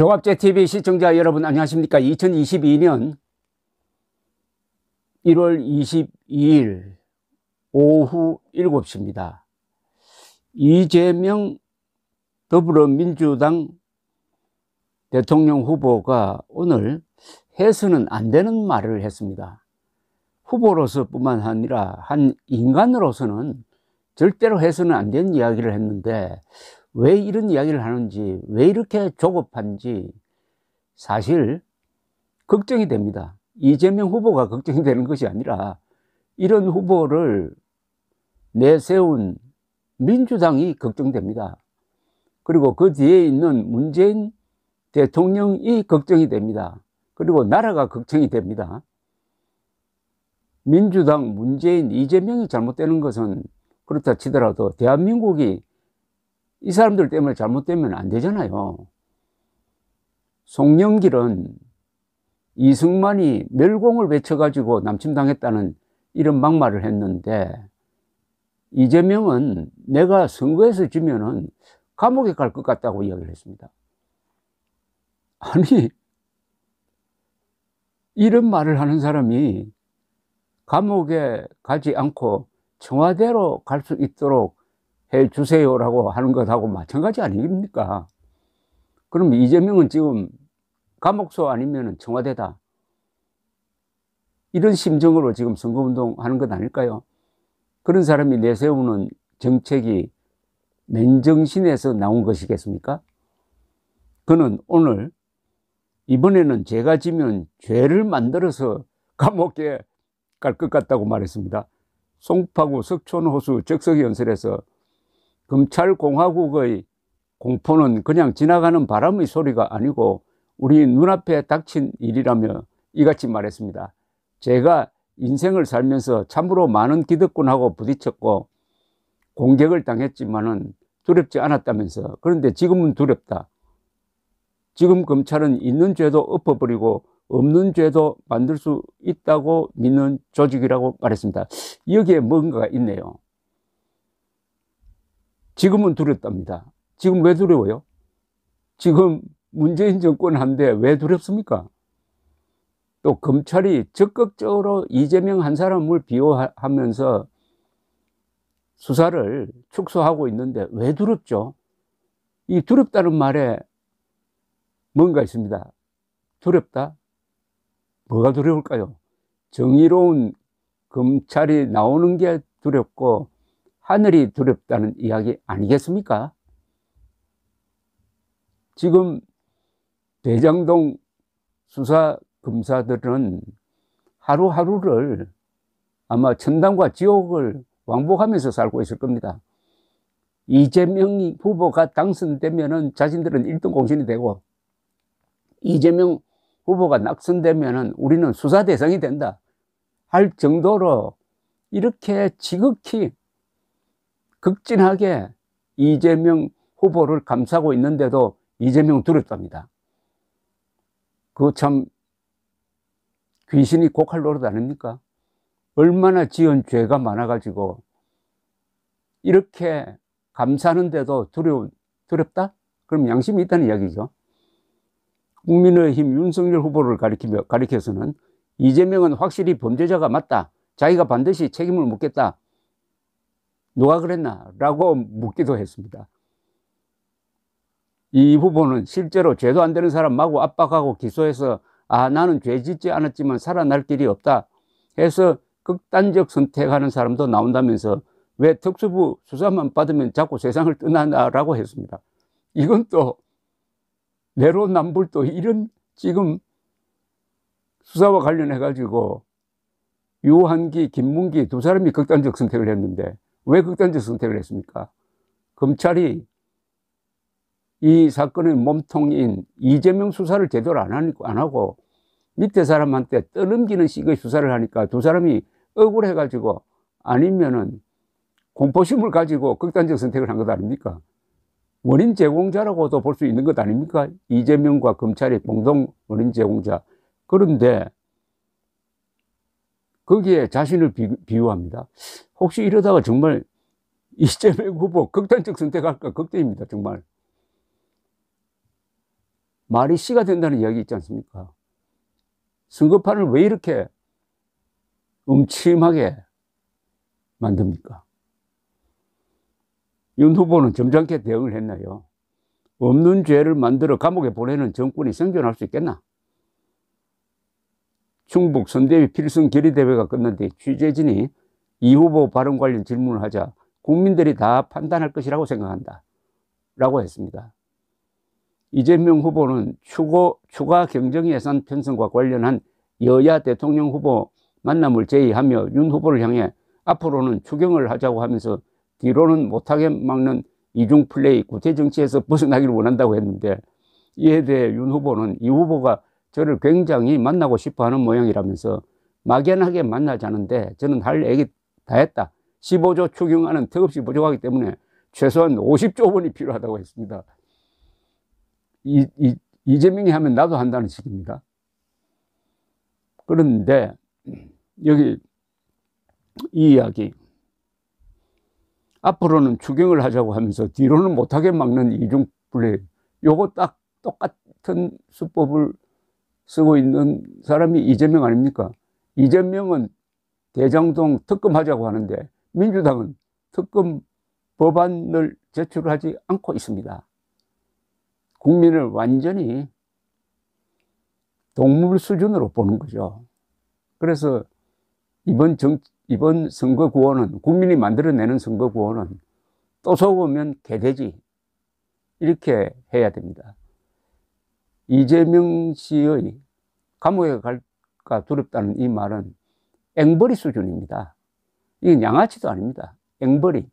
조갑제TV 시청자 여러분 안녕하십니까 2022년 1월 22일 오후 7시입니다 이재명 더불어민주당 대통령 후보가 오늘 해서는 안 되는 말을 했습니다 후보로서 뿐만 아니라 한 인간으로서는 절대로 해서는 안 되는 이야기를 했는데 왜 이런 이야기를 하는지, 왜 이렇게 조급한지 사실 걱정이 됩니다. 이재명 후보가 걱정이 되는 것이 아니라 이런 후보를 내세운 민주당이 걱정됩니다. 그리고 그 뒤에 있는 문재인 대통령이 걱정이 됩니다. 그리고 나라가 걱정이 됩니다. 민주당, 문재인, 이재명이 잘못되는 것은 그렇다 치더라도 대한민국이 이 사람들 때문에 잘못되면 안 되잖아요. 송영길은 이승만이 멸공을 외쳐가지고 남침당했다는 이런 막말을 했는데 이재명은 내가 선거에서 지면은 감옥에 갈 것 같다고 이야기를 했습니다. 아니 이런 말을 하는 사람이 감옥에 가지 않고 청와대로 갈 수 있도록 해 주세요라고 하는 것하고 마찬가지 아닙니까? 그럼 이재명은 지금 감옥소 아니면 청와대다. 이런 심정으로 지금 선거운동 하는 것 아닐까요? 그런 사람이 내세우는 정책이 맨정신에서 나온 것이겠습니까? 그는 오늘 이번에는 제가 지면 죄를 만들어서 감옥에 갈 것 같다고 말했습니다. 송파구 석촌호수 적석연설에서 검찰공화국의 공포는 그냥 지나가는 바람의 소리가 아니고 우리 눈앞에 닥친 일이라며 이같이 말했습니다. 제가 인생을 살면서 참으로 많은 기득권하고 부딪혔고 공격을 당했지만은 두렵지 않았다면서 그런데 지금은 두렵다. 지금 검찰은 있는 죄도 엎어버리고 없는 죄도 만들 수 있다고 믿는 조직이라고 말했습니다. 여기에 뭔가가 있네요. 지금은 두렵답니다. 지금 왜 두려워요? 지금 문재인 정권 한데 왜 두렵습니까? 또 검찰이 적극적으로 이재명 한 사람을 비호하면서 수사를 축소하고 있는데 왜 두렵죠? 이 두렵다는 말에 뭔가 있습니다. 두렵다? 뭐가 두려울까요? 정의로운 검찰이 나오는 게 두렵고 하늘이 두렵다는 이야기 아니겠습니까? 지금 대장동 수사 검사들은 하루하루를 아마 천당과 지옥을 왕복하면서 살고 있을 겁니다. 이재명 후보가 당선되면은 자신들은 1등 공신이 되고 이재명 후보가 낙선되면은 우리는 수사 대상이 된다 할 정도로 이렇게 지극히 극진하게 이재명 후보를 감싸고 있는데도 이재명 두렵답니다. 그거 참 귀신이 곡할 노릇 아닙니까? 얼마나 지은 죄가 많아가지고 이렇게 감싸는데도 두려운, 두렵다? 그럼 양심이 있다는 이야기죠. 국민의힘 윤석열 후보를 가리키며, 가리켜서는 이재명은 확실히 범죄자가 맞다. 자기가 반드시 책임을 묻겠다. 누가 그랬나? 라고 묻기도 했습니다. 이 후보는 실제로 죄도 안 되는 사람마구 압박하고 기소해서 아, 나는 죄 짓지 않았지만 살아날 길이 없다 해서 극단적 선택하는 사람도 나온다면서 왜 특수부 수사만 받으면 자꾸 세상을 떠나나라고 했습니다. 이건 또 내로남불 또 이런 지금 수사와 관련해 가지고 유한기, 김문기 두 사람이 극단적 선택을 했는데 왜 극단적 선택을 했습니까? 검찰이 이 사건의 몸통인 이재명 수사를 제대로 안, 하고 밑에 사람한테 떠넘기는 식의 수사를 하니까 두 사람이 억울해가지고 아니면은 공포심을 가지고 극단적 선택을 한 것 아닙니까? 원인 제공자라고도 볼 수 있는 것 아닙니까? 이재명과 검찰이 공동 원인 제공자. 그런데 거기에 자신을 비, 유합니다 혹시 이러다가 정말 이재명 후보 극단적 선택할까 걱정입니다. 정말. 말이 씨가 된다는 이야기 있지 않습니까? 선거판을 왜 이렇게 음침하게 만듭니까? 윤 후보는 점잖게 대응을 했나요? 없는 죄를 만들어 감옥에 보내는 정권이 생존할 수 있겠나? 충북 선대위 필승 결의대회가 끝난뒤 취재진이 이 후보 발언 관련 질문을 하자 국민들이 다 판단할 것이라고 생각한다 라고 했습니다. 이재명 후보는 추고, 추가 경정예산 편성과 관련한 여야 대통령 후보 만남을 제의하며 윤 후보를 향해 앞으로는 추경을 하자고 하면서 뒤로는 못하게 막는 이중 플레이 구태 정치에서 벗어나기를 원한다고 했는데 이에 대해 윤 후보는 이 후보가 저를 굉장히 만나고 싶어 하는 모양이라면서 막연하게 만나자는데 저는 할 얘기 다 했다. 15조 추경안은 턱없이 부족하기 때문에 최소한 50조 원이 필요하다고 했습니다. 이, 이, 이재명이 하면 나도 한다는 식입니다. 그런데 여기 이 이야기 앞으로는 추경을 하자고 하면서 뒤로는 못하게 막는 이중분리 요거 딱 똑같은 수법을 쓰고 있는 사람이 이재명 아닙니까? 이재명은 대장동 특검하자고 하는데 민주당은 특검 법안을 제출하지 않고 있습니다. 국민을 완전히 동물 수준으로 보는 거죠. 그래서 이번 정, 이번 선거 구호는 국민이 만들어내는 선거 구호는 또 속으면 개돼지 이렇게 해야 됩니다. 이재명 씨의 감옥에 갈까 두렵다는 이 말은 앵벌이 수준입니다. 이건 양아치도 아닙니다. 앵벌이.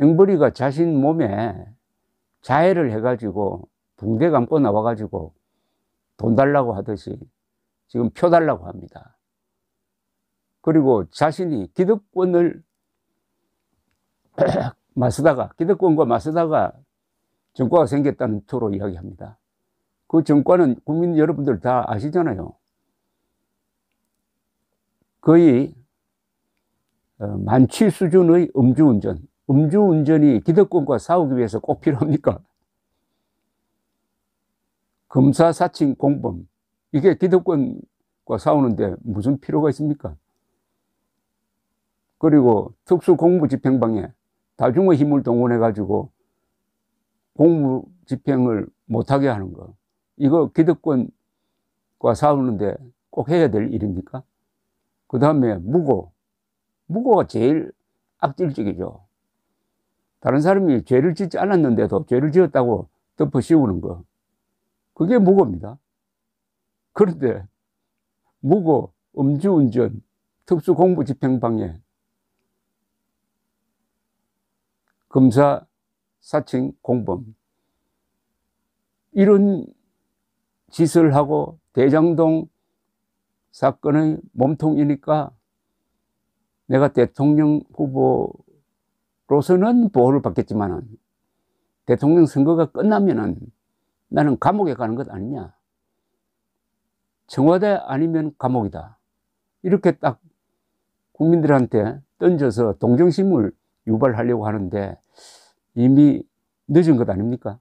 앵벌이가 자신 몸에 자해를 해가지고 붕대 감고 나와가지고 돈 달라고 하듯이 지금 표 달라고 합니다. 그리고 자신이 기득권을 마쓰다가 기득권과 마쓰다가 정과가 생겼다는 투로 이야기합니다. 그 정과는 국민 여러분들 다 아시잖아요. 거의 어, 만취 수준의 음주운전. 음주운전이 기득권과 싸우기 위해서 꼭 필요합니까? 검사 사칭 공범. 이게 기득권과 싸우는데 무슨 필요가 있습니까? 그리고 특수공무집행방에 다중의 힘을 동원해가지고 공무 집행을 못하게 하는 거 이거 기득권과 싸우는데 꼭 해야 될 일입니까? 그 다음에 무고 무고가 제일 악질적이죠 다른 사람이 죄를 짓지 않았는데도 죄를 지었다고 덮어 씌우는 거 그게 무고입니다 그런데 무고, 음주운전, 특수공부집행방해 검사 사칭, 공범. 이런 짓을 하고 대장동 사건의 몸통이니까 내가 대통령 후보로서는 보호를 받겠지만 대통령 선거가 끝나면은 나는 감옥에 가는 것 아니냐. 청와대 아니면 감옥이다. 이렇게 딱 국민들한테 던져서 동정심을 유발하려고 하는데 이미 늦은 것 아닙니까?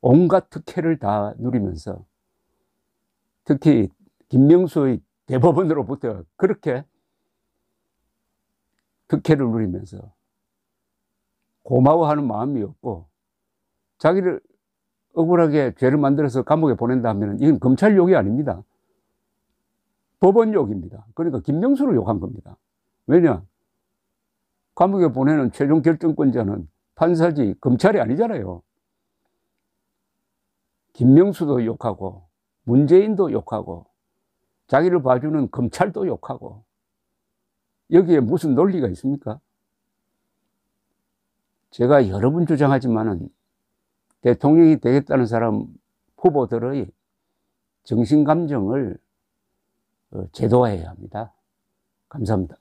온갖 특혜를 다 누리면서 특히 김명수의 대법원으로부터 그렇게 특혜를 누리면서 고마워하는 마음이 없고 자기를 억울하게 죄를 만들어서 감옥에 보낸다면 이건 검찰 욕이 아닙니다. 법원 욕입니다. 그러니까 김명수를 욕한 겁니다. 왜냐? 감옥에 보내는 최종 결정권자는 판사지 검찰이 아니잖아요. 김명수도 욕하고 문재인도 욕하고 자기를 봐주는 검찰도 욕하고 여기에 무슨 논리가 있습니까? 제가 여러 번 주장하지만은 대통령이 되겠다는 사람 후보들의 정신감정을 어, 제도화해야 합니다. 감사합니다.